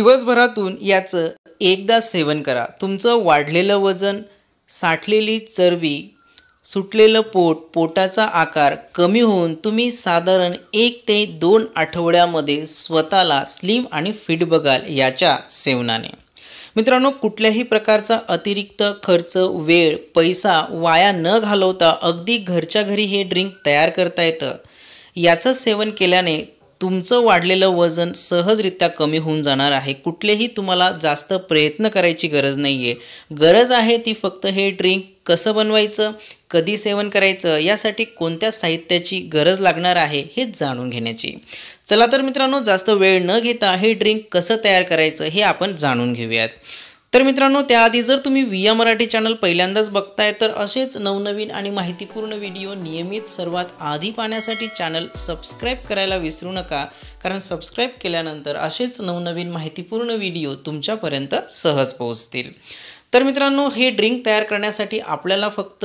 दिवसभरातून याचं एकदा सेवन करा तुमचं वाढलेलं वजन साठलेली चरबी सुटलेलं पोट पोटाचा आकार कमी होऊन तुम्ही साधारण एक ते दोन आठवड्यामध्ये स्वतःला स्लिम आणि फिट बघाल याच्या सेवनाने मित्रांनो कुठल्याही प्रकारचा अतिरिक्त खर्च वेळ पैसा वाया न घालवता अगदी घरच्या घरी हे ड्रिंक तयार करता येतं याचं सेवन केल्याने तुमचं वाढलेलं वजन सहजरित्या कमी होऊन जाणार आहे कुठलेही तुम्हाला जास्त प्रयत्न करायची गरज नाही आहे गरज आहे ती फक्त हे ड्रिंक कसं बनवायचं कधी सेवन करायचं यासाठी कोणत्या साहित्याची गरज लागणार आहे हे जाणून घेण्याची चला तर मित्रांनो जास्त वेळ न घेता हे ड्रिंक कसं तयार करायचं हे आपण जाणून घेऊयात तर मित्रांनो त्याआधी जर तुम्ही विया मराठी चॅनल पहिल्यांदाच बघताय तर असेच नवनवीन आणि माहितीपूर्ण व्हिडिओ नियमित सर्वात आधी पाहण्यासाठी चॅनल सबस्क्राईब करायला विसरू नका कारण सबस्क्राईब केल्यानंतर असेच नवनवीन माहितीपूर्ण व्हिडिओ तुमच्यापर्यंत सहज पोहोचतील तर मित्रांनो हे ड्रिंक तयार करण्यासाठी आपल्याला फक्त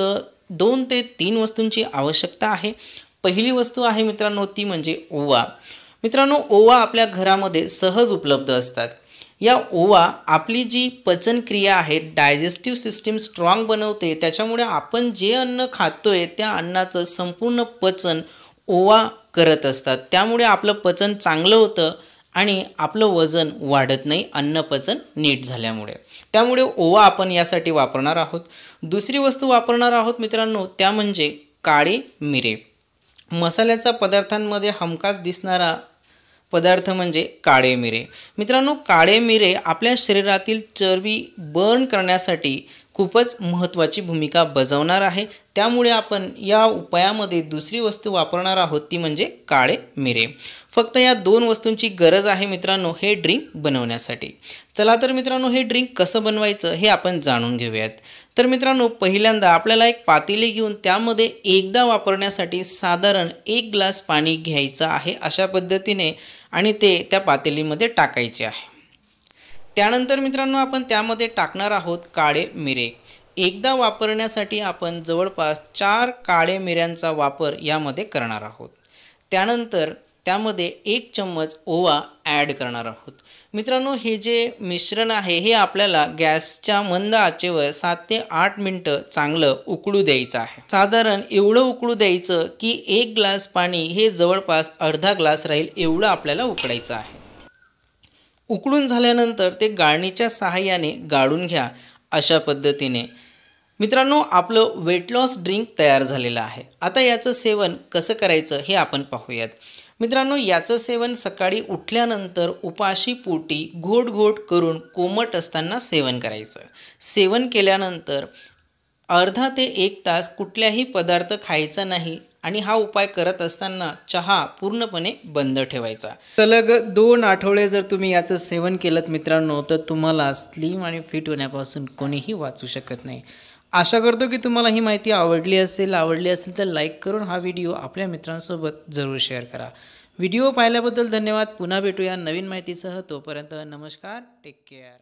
दोन ते तीन वस्तूंची आवश्यकता आहे पहिली वस्तू आहे मित्रांनो ती म्हणजे ओवा मित्रांनो ओवा आपल्या घरामध्ये सहज उपलब्ध असतात या ओवा आपली जी पचनक्रिया आहे डायजेस्टिव्ह सिस्टीम स्ट्रॉंग बनवते त्याच्यामुळे आपण जे अन्न खातोय त्या अन्नाचं संपूर्ण पचन ओवा करत असतात त्यामुळे आपलं पचन चांगलं होतं आणि आपलं वजन वाढत नाही अन्न पचन नीट झाल्यामुळे त्यामुळे ओवा आपण यासाठी वापरणार आहोत दुसरी वस्तू वापरणार आहोत मित्रांनो त्या म्हणजे काळे मिरे मसाल्याचा पदार्थांमध्ये हमखास दिसणारा पदार्थ म्हणजे काळे मिरे मित्रांनो काळे मिरे आपल्या शरीरातील चरबी बर्न करण्यासाठी खूपच महत्त्वाची भूमिका बजावणार आहे त्यामुळे आपण या उपायामध्ये दुसरी वस्तू वापरणार आहोत ती म्हणजे काळे मिरे फक्त या दोन वस्तूंची गरज आहे मित्रांनो हे ड्रिंक बनवण्यासाठी चला तर मित्रांनो हे ड्रिंक कसं बनवायचं हे आपण जाणून घेऊयात तर मित्रांनो पहिल्यांदा आपल्याला एक पातेली घेऊन त्यामध्ये एकदा वापरण्यासाठी साधारण एक ग्लास पाणी घ्यायचं आहे अशा पद्धतीने आणि ते त्या पातेलीमध्ये टाकायचे आहे त्यानंतर मित्रांनो आपण त्यामध्ये टाकणार आहोत काळे मिरे एकदा वापरण्यासाठी आपण जवळपास चार काळे मिऱ्यांचा वापर यामध्ये करणार आहोत त्यानंतर त्यामध्ये एक चम्मच ओवा ॲड करणार आहोत मित्रांनो हे जे मिश्रण आहे हे आपल्याला गॅसच्या मंद आचेवर सात ते आठ मिनटं चांगलं उकळू द्यायचं आहे साधारण एवढं उकळू द्यायचं की एक ग्लास पाणी हे जवळपास अर्धा ग्लास राहील एवढं आपल्याला उकळायचं आहे उकळून झाल्यानंतर ते गाळणीच्या सहाय्याने गाळून घ्या अशा पद्धतीने मित्रांनो आपलं वेट लॉस ड्रिंक तयार झालेलं आहे आता याचं सेवन कसं करायचं हे आपण पाहूयात मित्रांनो याचं सेवन सकाळी उठल्यानंतर उपाशी पोटी घोट घोट करून कोमट असताना सेवन करायचं सेवन केल्यानंतर अर्धा ते एक तास कुठल्याही पदार्थ खायचा नाही आणि हा उपाय करत असताना चहा पूर्णपणे बंद ठेवायचा सलग दोन आठवडे जर तुम्ही याचं सेवन केलं मित्रांनो तर तुम्हाला स्लिम आणि फिट होण्यापासून कोणीही वाचू शकत नाही आशा करतो की तुम्हाला ही माहिती आवडली असेल आवडली असेल तर लाईक करून हा व्हिडिओ आपल्या मित्रांसोबत जरूर शेअर करा व्हिडिओ पाहिल्याबद्दल धन्यवाद पुन्हा भेटूया नवीन माहितीसह तोपर्यंत नमस्कार टेक केअर